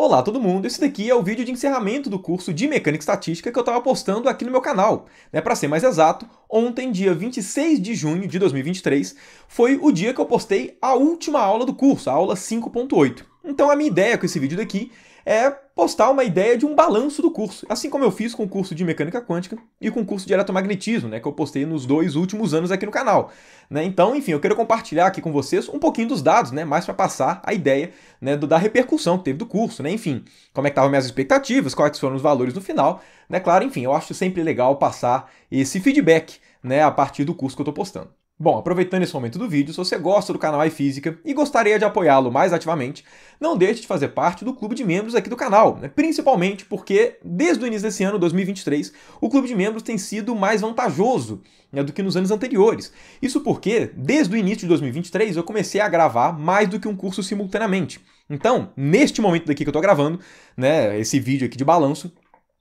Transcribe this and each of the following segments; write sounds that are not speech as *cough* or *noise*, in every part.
Olá todo mundo, esse daqui é o vídeo de encerramento do curso de Mecânica Estatística que eu estava postando aqui no meu canal. Né? Para ser mais exato, ontem, dia 26 de junho de 2023, foi o dia que eu postei a última aula do curso, a aula 5.8. Então a minha ideia com esse vídeo daqui é postar uma ideia de um balanço do curso, assim como eu fiz com o curso de mecânica quântica e com o curso de eletromagnetismo, né, que eu postei nos dois últimos anos aqui no canal. Né? Então, enfim, eu quero compartilhar aqui com vocês um pouquinho dos dados, né, mais para passar a ideia né, do, da repercussão que teve do curso, né, enfim, como é que estavam minhas expectativas, quais foram os valores no final, né, claro, enfim, eu acho sempre legal passar esse feedback, né, a partir do curso que eu estou postando. Bom, aproveitando esse momento do vídeo, se você gosta do canal iFísica e gostaria de apoiá-lo mais ativamente, não deixe de fazer parte do clube de membros aqui do canal, né? principalmente porque desde o início desse ano, 2023, o clube de membros tem sido mais vantajoso né, do que nos anos anteriores. Isso porque, desde o início de 2023, eu comecei a gravar mais do que um curso simultaneamente. Então, neste momento daqui que eu estou gravando, né, esse vídeo aqui de balanço,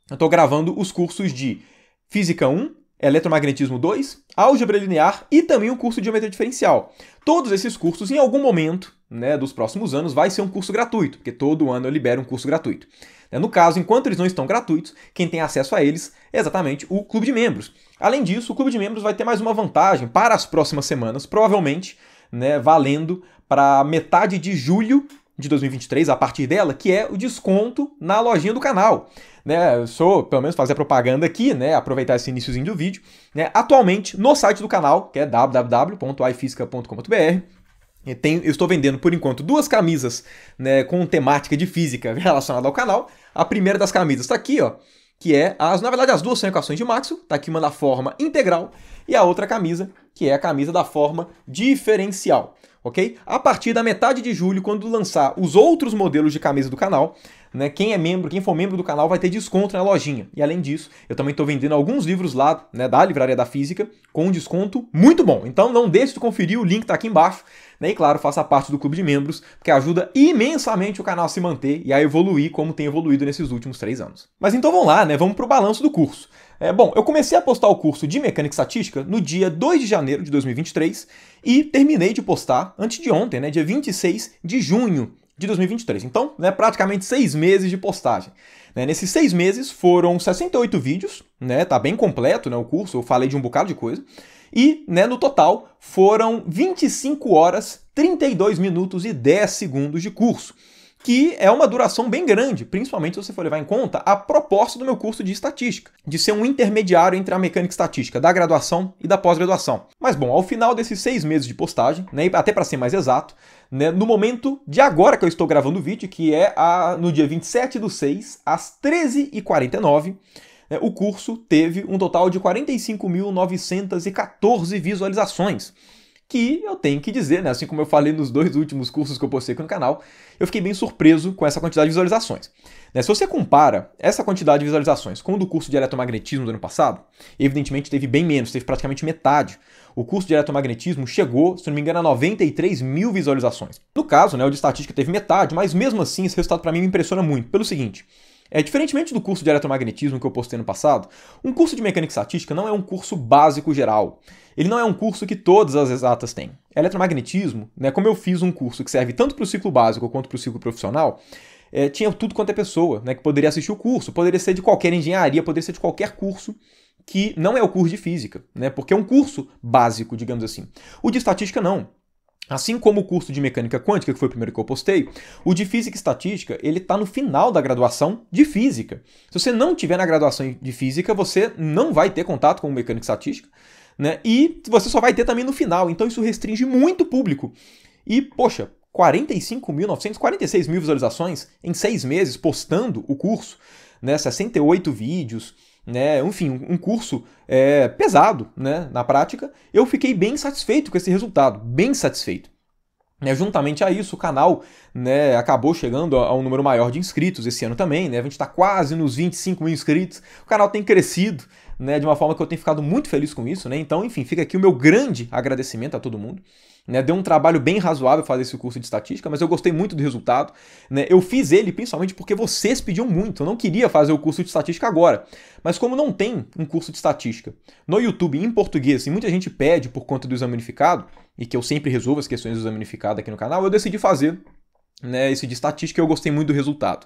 eu estou gravando os cursos de Física 1, é eletromagnetismo 2, Álgebra Linear e também o um curso de Geometria Diferencial. Todos esses cursos, em algum momento né, dos próximos anos, vai ser um curso gratuito, porque todo ano eu libero um curso gratuito. Né, no caso, enquanto eles não estão gratuitos, quem tem acesso a eles é exatamente o Clube de Membros. Além disso, o Clube de Membros vai ter mais uma vantagem para as próximas semanas, provavelmente né, valendo para metade de julho de 2023 a partir dela, que é o desconto na lojinha do canal. Né, eu sou, pelo menos, fazer propaganda aqui, né, aproveitar esse iníciozinho do vídeo. Né, atualmente, no site do canal, que é www.ifisca.com.br, eu, eu estou vendendo, por enquanto, duas camisas né, com temática de física *laughs* relacionada ao canal. A primeira das camisas está aqui, ó, que é, as, na verdade, as duas são equações de Maxwell, tá aqui uma da forma integral e a outra camisa, que é a camisa da forma diferencial. Ok? A partir da metade de julho, quando lançar os outros modelos de camisa do canal, né? Quem é membro, quem for membro do canal vai ter desconto na lojinha. E além disso, eu também estou vendendo alguns livros lá, né, da Livraria da Física, com um desconto muito bom. Então não deixe de conferir, o link está aqui embaixo. Né? E claro, faça parte do clube de membros, porque ajuda imensamente o canal a se manter e a evoluir como tem evoluído nesses últimos três anos. Mas então vamos lá, né? Vamos para o balanço do curso. É, bom, eu comecei a postar o curso de mecânica estatística no dia 2 de janeiro de 2023 e terminei de postar antes de ontem, né, dia 26 de junho de 2023. Então, né, praticamente seis meses de postagem. Né, nesses seis meses foram 68 vídeos, né, tá bem completo né, o curso, eu falei de um bocado de coisa. E né, no total foram 25 horas, 32 minutos e 10 segundos de curso que é uma duração bem grande, principalmente se você for levar em conta a proposta do meu curso de estatística, de ser um intermediário entre a mecânica estatística da graduação e da pós-graduação. Mas bom, ao final desses seis meses de postagem, né, até para ser mais exato, né, no momento de agora que eu estou gravando o vídeo, que é a, no dia 27 do 6, às 13h49, né, o curso teve um total de 45.914 visualizações que eu tenho que dizer, né? Assim como eu falei nos dois últimos cursos que eu postei aqui no canal, eu fiquei bem surpreso com essa quantidade de visualizações. Né? Se você compara essa quantidade de visualizações com o do curso de eletromagnetismo do ano passado, evidentemente teve bem menos, teve praticamente metade. O curso de eletromagnetismo chegou, se não me engano, a 93 mil visualizações. No caso, né, o de estatística teve metade, mas mesmo assim esse resultado para mim me impressiona muito, pelo seguinte. É, diferentemente do curso de eletromagnetismo que eu postei no passado, um curso de mecânica estatística não é um curso básico geral. Ele não é um curso que todas as exatas têm. Eletromagnetismo, né, como eu fiz um curso que serve tanto para o ciclo básico quanto para o ciclo profissional, é, tinha tudo quanto é pessoa né, que poderia assistir o curso, poderia ser de qualquer engenharia, poderia ser de qualquer curso que não é o curso de física, né, porque é um curso básico, digamos assim. O de estatística não. Assim como o curso de mecânica quântica, que foi o primeiro que eu postei, o de física e estatística, ele está no final da graduação de física. Se você não tiver na graduação de física, você não vai ter contato com mecânica e estatística, né? E você só vai ter também no final. Então isso restringe muito o público. E, poxa, 45.946 mil visualizações em seis meses postando o curso, né? 68 vídeos né? Enfim, um curso é, pesado, né? Na prática, eu fiquei bem satisfeito com esse resultado, bem satisfeito. né, juntamente a isso, o canal né, acabou chegando a um número maior de inscritos esse ano também. Né? A gente está quase nos 25 mil inscritos. O canal tem crescido, né, de uma forma que eu tenho ficado muito feliz com isso, né? Então, enfim, fica aqui o meu grande agradecimento a todo mundo. Né, deu um trabalho bem razoável fazer esse curso de estatística, mas eu gostei muito do resultado. Né? Eu fiz ele principalmente porque vocês pediam muito. Eu não queria fazer o curso de estatística agora. Mas como não tem um curso de estatística no YouTube em português e muita gente pede por conta do exame unificado, e que eu sempre resolvo as questões do exame unificado aqui no canal, eu decidi fazer né, esse de estatística e eu gostei muito do resultado.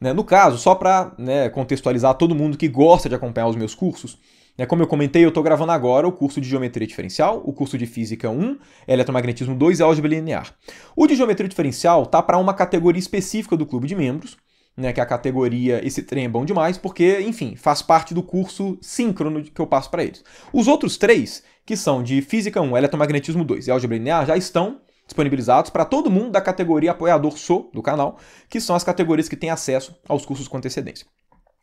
Né? No caso, só para né, contextualizar todo mundo que gosta de acompanhar os meus cursos, né, como eu comentei, eu estou gravando agora o curso de Geometria Diferencial, o curso de Física 1, Eletromagnetismo 2 e Álgebra Linear. O de Geometria Diferencial tá para uma categoria específica do clube de membros, né, que é a categoria Esse Trem é Bom Demais, porque, enfim, faz parte do curso síncrono que eu passo para eles. Os outros três, que são de Física 1, Eletromagnetismo 2 e Álgebra Linear, já estão disponibilizados para todo mundo da categoria apoiador sou do canal, que são as categorias que têm acesso aos cursos com antecedência.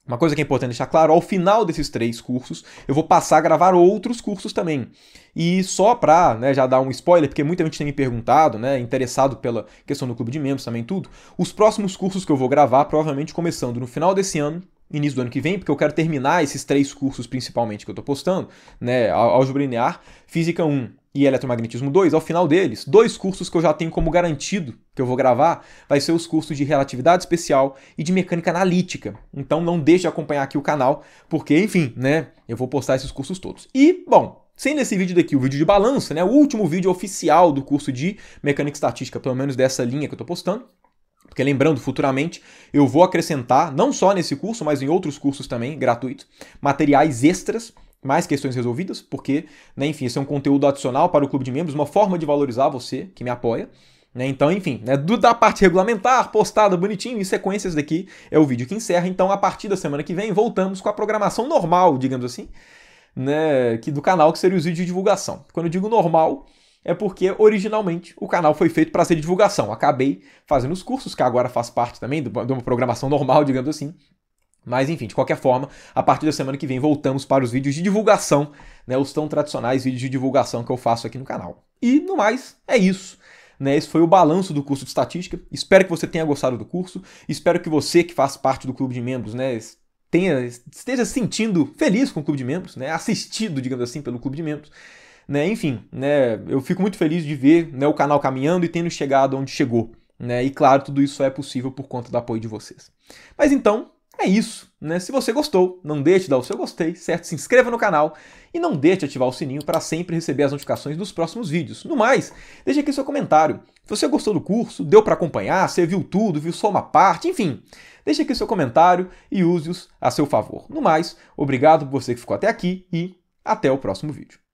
Uma coisa que é importante deixar claro, ao final desses três cursos, eu vou passar a gravar outros cursos também. E só para né, já dar um spoiler, porque muita gente tem me perguntado, né, interessado pela questão do clube de membros também, tudo, os próximos cursos que eu vou gravar, provavelmente começando no final desse ano, início do ano que vem, porque eu quero terminar esses três cursos principalmente que eu estou postando, né? Álgebra linear, Física 1 e Eletromagnetismo 2. Ao final deles, dois cursos que eu já tenho como garantido que eu vou gravar, vai ser os cursos de Relatividade Especial e de Mecânica Analítica. Então não deixe de acompanhar aqui o canal, porque, enfim, né? Eu vou postar esses cursos todos. E, bom, sendo esse vídeo daqui, o vídeo de balança, né? O último vídeo oficial do curso de Mecânica Estatística, pelo menos dessa linha que eu estou postando, porque lembrando, futuramente eu vou acrescentar, não só nesse curso, mas em outros cursos também, gratuitos, materiais extras, mais questões resolvidas, porque, né, enfim, esse é um conteúdo adicional para o clube de membros, uma forma de valorizar você que me apoia. Né? Então, enfim, né, do, da parte regulamentar, postada bonitinho, em sequências daqui é o vídeo que encerra. Então, a partir da semana que vem, voltamos com a programação normal, digamos assim, né, que do canal, que seria os vídeos de divulgação. Quando eu digo normal, é porque originalmente o canal foi feito para ser de divulgação. Acabei fazendo os cursos, que agora faz parte também de uma programação normal, digamos assim. Mas enfim, de qualquer forma, a partir da semana que vem voltamos para os vídeos de divulgação, né, os tão tradicionais vídeos de divulgação que eu faço aqui no canal. E no mais, é isso. Né, esse foi o balanço do curso de estatística. Espero que você tenha gostado do curso. Espero que você que faz parte do clube de membros, né, tenha, esteja sentindo feliz com o clube de membros, né, assistido, digamos assim, pelo clube de membros. Né? Enfim, né, eu fico muito feliz de ver né, o canal caminhando e tendo chegado onde chegou. Né? E claro, tudo isso só é possível por conta do apoio de vocês. Mas então, é isso. Né? Se você gostou, não deixe de dar o seu gostei, certo? Se inscreva no canal e não deixe de ativar o sininho para sempre receber as notificações dos próximos vídeos. No mais, deixe aqui seu comentário. Se você gostou do curso, deu para acompanhar, você viu tudo, viu só uma parte, enfim. Deixe aqui seu comentário e use-os a seu favor. No mais, obrigado por você que ficou até aqui e até o próximo vídeo.